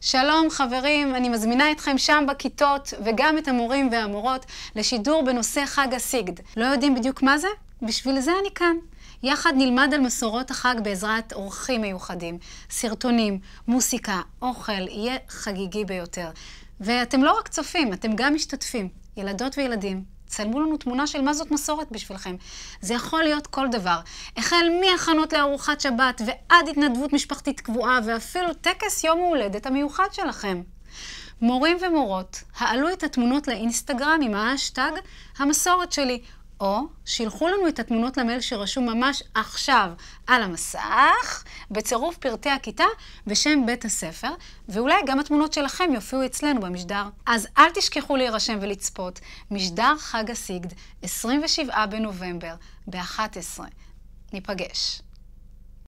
שלום חברים, אני מזמינה אתכם שם בכיתות וגם את המורים והמורות לשידור בנושא חג הסיגד. לא יודעים בדיוק מה זה? בשביל זה אני כאן. יחד נלמד על מסורות החג בעזרת אורחים מיוחדים, סרטונים, מוסיקה, אוכל, יהיה חגיגי ביותר. ואתם לא רק צופים, אתם גם משתתפים, ילדות וילדים, צלמו לנו תמונה של מה זאת מסורת בשבילכם. זה יכול להיות כל דבר. החל מהכנות לארוחת שבת ועד התנדבות משפחתית קבועה ואפילו טקס יום ההולדת המיוחד שלכם. מורים ומורות העלו את התמונות לאינסטגרם עם האשטג המסורת שלי, או שילחו לנו את התמונות למייל שרשום ממש עכשיו על המסך, בצירוף פרטי הכיתה ושם בית הספר, ואולי גם התמונות שלכם יופיעו אצלנו במשדר. אז אל תשכחו להירשם ולצפות. משדר חג הסיגד, 27 בנובמבר, ב-11. ניפגש.